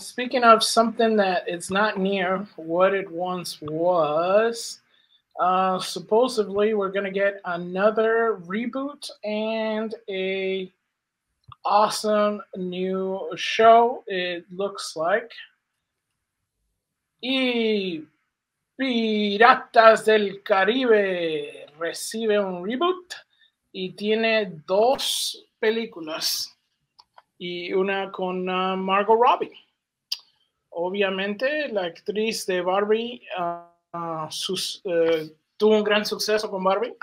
speaking of something that it's not near what it once was, uh, supposedly we're gonna get another reboot and a awesome new show. It looks like. Y Piratas del Caribe recibe un reboot y tiene dos películas y una con uh, Margot Robbie. Obviamente, la actriz de Barbie ah, eh, tuvo un gran suceso con Barbie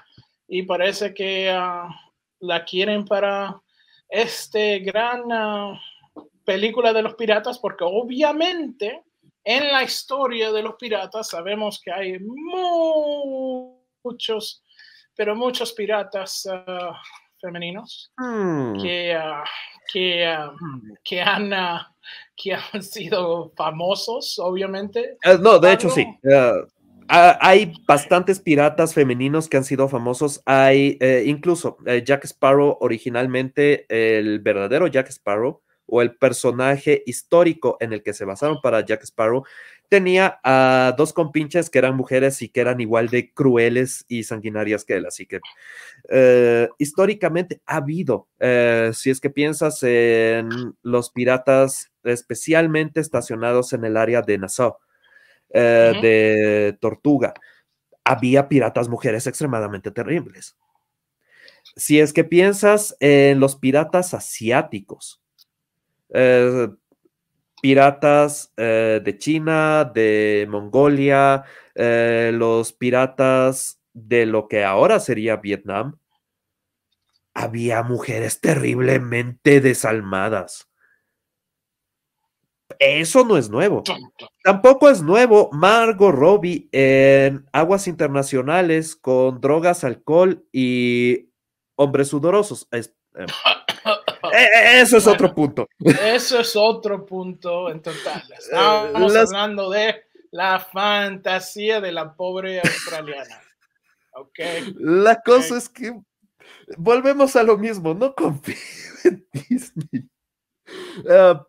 y parece que ah, la quieren para este gran ah, película de los piratas, porque obviamente en la historia de los piratas sabemos que hay muchos, pero muchos piratas femeninos hmm. que que, ah, mm. que han... Ah, que han sido famosos, obviamente. Ah, no, de hecho sí. hay bastantes piratas femeninos que han sido famosos. Hay eh, incluso eh, Jack Sparrow originalmente, el verdadero Jack Sparrow o el personaje histórico en el que se basaron para Jack Sparrow tenía a dos compinches que eran mujeres y que eran igual de crueles y sanguinarias que él. Así que eh, históricamente ha habido, eh, si es que piensas en los piratas especialmente estacionados en el área de Nassau, eh, de Tortuga, había piratas mujeres extremadamente terribles. Si es que piensas en los piratas asiáticos, piratas eh, de China, de Mongolia, eh, los piratas de lo que ahora sería Vietnam, había mujeres terriblemente desalmadas. Eso no es nuevo. Tampoco es nuevo Margot Robbie en aguas internacionales con drogas, alcohol y hombres sudorosos. Es, em, Eh, eso es otro punto. Eso es otro punto en total. Estamos hablando de la fantasía de la pobre australiana. Okay. La cosa es que volvemos a lo mismo, no confío en Disney. Ah,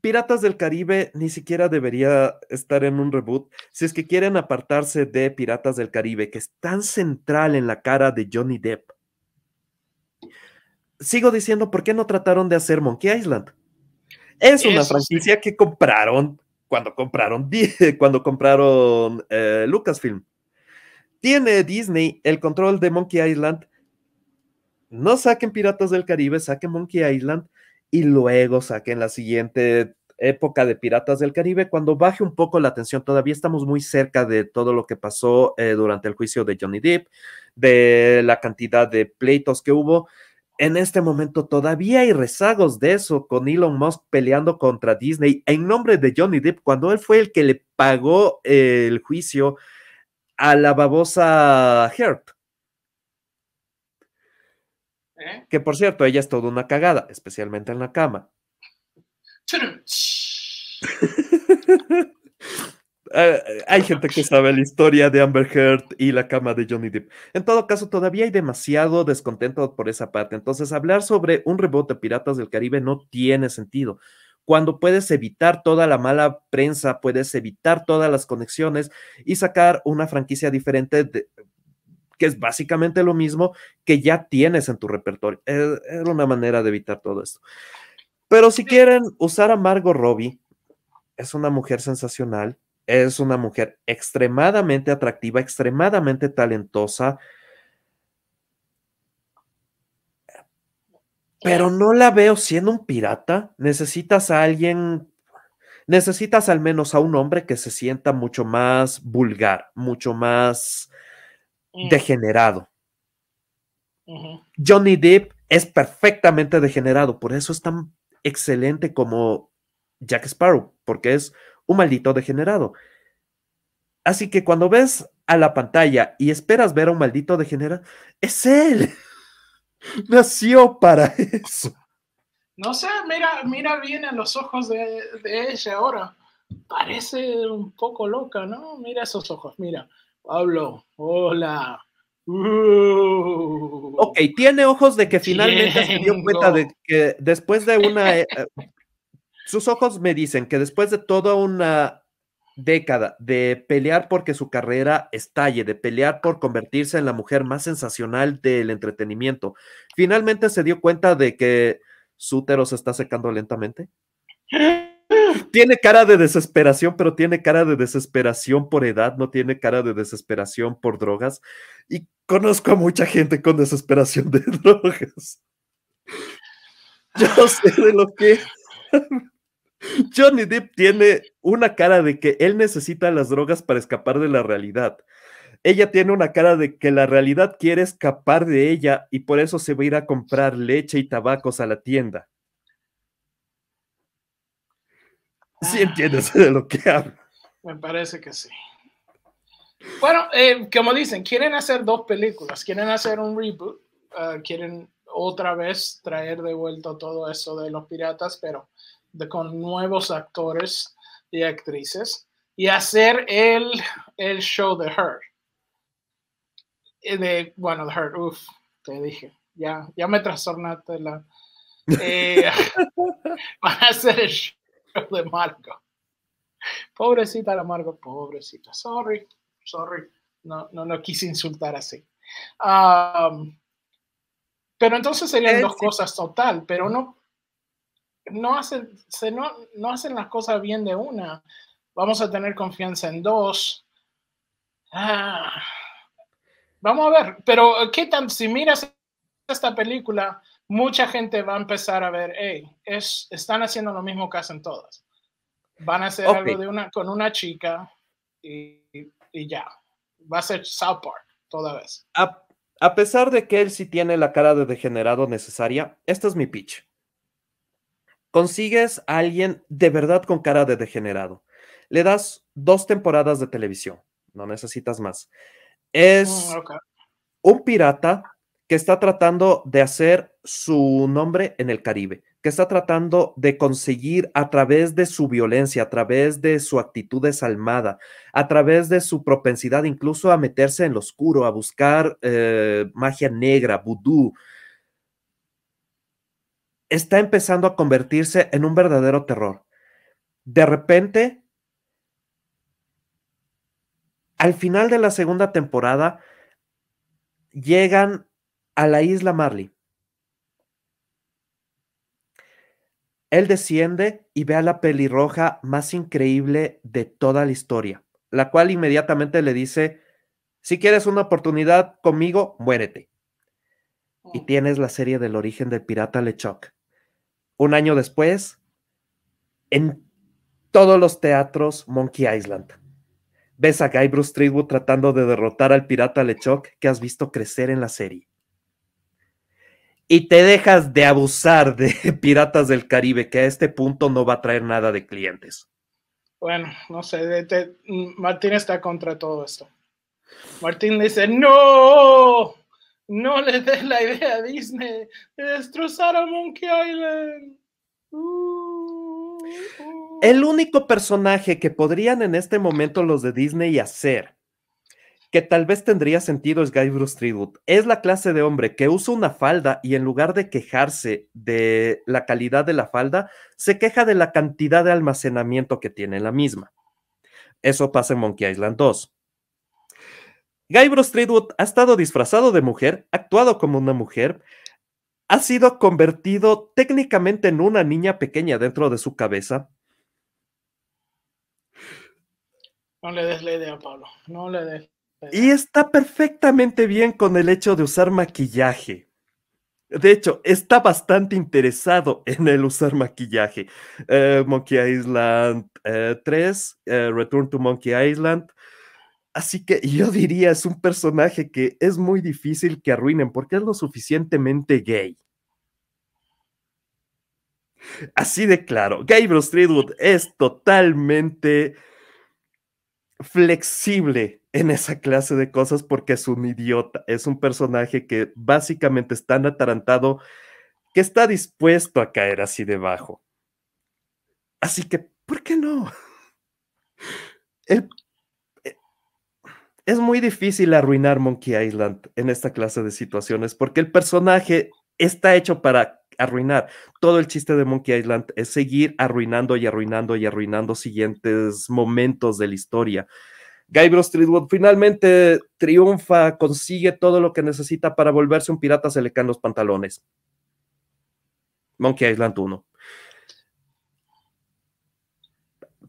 Piratas del Caribe ni siquiera debería estar en un reboot. Si es que quieren apartarse de Piratas del Caribe, que es tan central en la cara de Johnny Depp, sigo diciendo, ¿por qué no trataron de hacer Monkey Island? Es una franquicia que compraron cuando compraron, cuando compraron eh, Lucasfilm. Tiene Disney el control de Monkey Island. No saquen Piratas del Caribe, saquen Monkey Island y luego saquen la siguiente época de Piratas del Caribe, cuando baje un poco la tensión, todavía estamos muy cerca de todo lo que pasó eh, durante el juicio de Johnny Depp, de la cantidad de pleitos que hubo en este momento todavía hay rezagos de eso con Elon Musk peleando contra Disney en nombre de Johnny Depp, cuando él fue el que le pagó el juicio a la babosa Hurt. ¿Eh? Que por cierto, ella es toda una cagada, especialmente en la cama. Eh, hay gente que sabe la historia de Amber Heard y la cama de Johnny Depp. En todo caso, todavía hay demasiado descontento por esa parte. Entonces, hablar sobre un rebote de Piratas del Caribe no tiene sentido. Cuando puedes evitar toda la mala prensa, puedes evitar todas las conexiones y sacar una franquicia diferente que es básicamente lo mismo que ya tienes en tu repertorio. es eh, una manera de evitar todo esto. Pero si quieren usar a Margot Robbie, es una mujer sensacional es una mujer extremadamente atractiva, extremadamente talentosa, pero no la veo siendo un pirata. Necesitas a alguien, necesitas al menos a un hombre que se sienta mucho más vulgar, mucho más mm. degenerado. Johnny Depp es perfectamente degenerado, por eso es tan excelente como Jack Sparrow, porque es un maldito degenerado. Así que cuando ves a la pantalla y esperas ver a un maldito degenerado, es él. Nació para eso. No sé, mira, mira bien a los ojos de, ella ahora. Parece un poco loca, ¿no? Mira esos ojos, mira. Pablo, hola. ok, tiene ojos de que finalmente se dio cuenta de que después de una, eh, sus ojos me dicen que después de toda una década de pelear porque su carrera estalle, de pelear por convertirse en la mujer más sensacional del entretenimiento, finalmente se dio cuenta de que su útero se está secando lentamente. Tiene cara de desesperación, pero tiene cara de desesperación por edad, no tiene cara de desesperación por drogas. Y conozco a mucha gente con desesperación de drogas. Yo sé de lo que Johnny Depp tiene una cara de que él necesita las drogas para escapar de la realidad. Ella tiene una cara de que la realidad quiere escapar de ella y por eso se va a ir a comprar leche y tabacos a la tienda. ¿Sí ah. entiendes de lo que hablo? Me parece que sí. Bueno, eh, como dicen, quieren hacer dos películas, quieren hacer un reboot, ah, quieren otra vez traer de vuelta todo eso de los piratas, pero con nuevos actores y actrices y hacer el, el show de Her. Eh, de, bueno, de Her, uff, te dije, ya, ya me trastornaste la... Eh, van a hacer el show de Marco. Pobrecita la Marco, pobrecita, sorry, sorry, no, no lo quise insultar así. pero entonces serían eh, dos cosas total, pero no no, no, hacen las cosas bien de una. Vamos a tener confianza en dos. Ah. vamos a ver, pero eh, ¿qué tan si miras esta película? Mucha gente va a empezar a ver, hey, es, están haciendo lo mismo que hacen todas. Van a hacer algo de una, con una chica y, ya. Va a ser South Park toda vez. A, a pesar de que él sí tiene la cara de degenerado necesaria, este es mi pitch Consigues a alguien de verdad con cara de degenerado. Le das dos temporadas de televisión, no necesitas más. Es mm, un pirata que está tratando de hacer su nombre en el Caribe, que está tratando de conseguir a través de su violencia, a través de su actitud desalmada, a través de su propensidad incluso a meterse en lo oscuro, a buscar eh, magia negra, voodoo está empezando a convertirse en un verdadero terror. De repente, al final de la segunda temporada, llegan a la isla Marley. Él desciende y ve a la pelirroja más increíble de toda la historia, la cual inmediatamente le dice, si quieres una oportunidad conmigo, muérete y oh. tienes la serie del origen del pirata LeChoc. Un año después, en todos los teatros Monkey Island. Ves a Guy Bruce Streetwood tratando de derrotar al pirata LeChoc que has visto crecer en la serie. Y te dejas de abusar de Piratas del Caribe, que a este punto no va a traer nada de clientes. Bueno, no sé, Martín está contra todo esto. Martín dice, no, no le des la idea a Disney de destrozar a Monkey Island. Uh, uh, uh. El único personaje que podrían en este momento los de Disney hacer que tal vez tendría sentido es Guybrush Tribute. Es la clase de hombre que usa una falda y en lugar de quejarse de la calidad de la falda, se queja de la cantidad de almacenamiento que tiene la misma. Eso pasa en Monkey Island 2. Guybrush Streetwood ha estado disfrazado de mujer, ha actuado como una mujer, ha sido convertido técnicamente en una niña pequeña dentro de su cabeza. No le des la idea, Pablo. No le des. Y está perfectamente bien con el hecho de usar maquillaje. De hecho, está bastante interesado en el usar maquillaje. Eh, Monkey Island 3, eh, eh, Return to Monkey Island, Así que yo diría, es un personaje que es muy difícil que arruinen porque es lo suficientemente gay. Así de claro, Gabriel Streetwood es totalmente flexible en esa clase de cosas porque es un idiota, es un personaje que básicamente es tan atarantado que está dispuesto a caer así debajo. Así que, ¿por qué no? El es muy difícil arruinar Monkey Island en esta clase de situaciones porque el personaje está hecho para arruinar. Todo el chiste de Monkey Island es seguir arruinando y arruinando y arruinando siguientes momentos de la historia. Guybrush Threepwood finalmente triunfa, consigue todo lo que necesita para volverse un pirata, se le caen los pantalones. Monkey Island 1.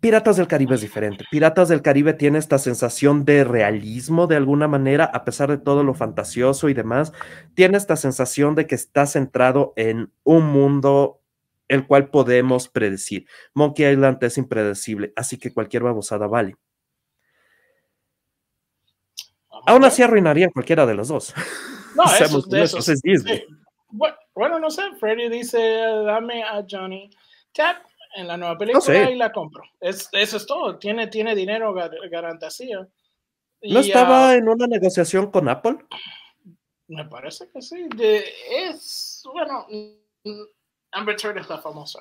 Piratas del Caribe es diferente. Piratas del Caribe tiene esta sensación de realismo de alguna manera, a pesar de todo lo fantasioso y demás. Tiene esta sensación de que está centrado en un mundo el cual podemos predecir. Monkey Island es impredecible, así que cualquier babosada vale. Aún así arruinaría cualquiera de los dos. No, eso Es Disney. Bueno, no sé, Freddy dice, dame a Johnny. Tap en la nueva película y la compro. eso es todo. Tiene, tiene dinero garantía. ¿No estaba en una negociación con Apple? Me parece que sí. es, bueno, mm, Amber Turner es la famosa.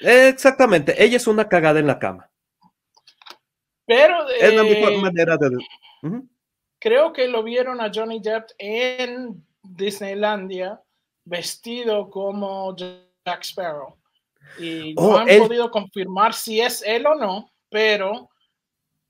Exactamente. Ella es una cagada en la cama. Pero es la eh, manera de. Creo que lo vieron a Johnny Depp en Disneylandia vestido como Jack Sparrow. Y no oh, han podido confirmar si es él o no, pero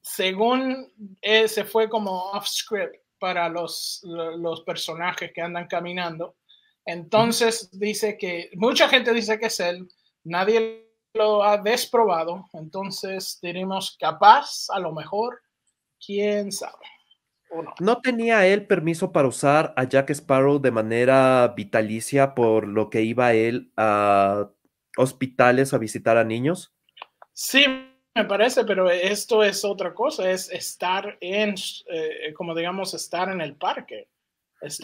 según eh, se fue como off script para los, los personajes que andan caminando. Entonces dice que mucha gente dice que es él, nadie lo ha desprobado, entonces tenemos capaz, a lo mejor, quién sabe. No tenía él permiso para usar a Jack Sparrow de manera vitalicia por lo que iba él a hospitales a visitar a niños. Sí, me parece, pero esto es otra cosa, es estar en, eh, como digamos, estar en el parque.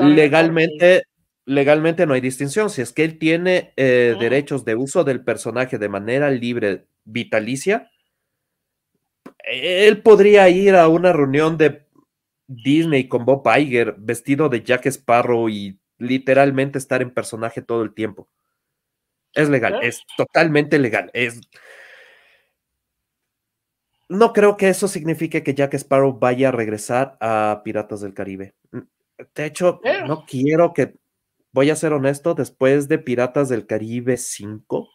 legalmente, legalmente no hay distinción. Si es que él tiene eh, derechos de uso del personaje de manera libre, vitalicia, él podría ir a una reunión de Disney con Bob Iger vestido de Jack Sparrow y literalmente estar en personaje todo el tiempo. Es legal, ¿Eh? es totalmente legal. Es... No creo que eso signifique que Jack Sparrow vaya a regresar a Piratas del Caribe. Mm, de hecho, no quiero que, voy a ser honesto, después de Piratas del Caribe 5,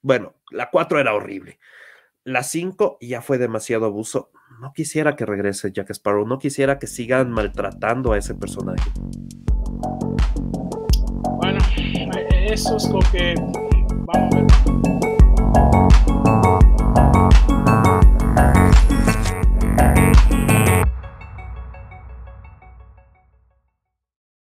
bueno, la 4 era horrible las 5 ya fue demasiado abuso. No quisiera que regrese Jack Sparrow, no quisiera que sigan maltratando a ese personaje. Bueno, eso es lo que vamos a ver.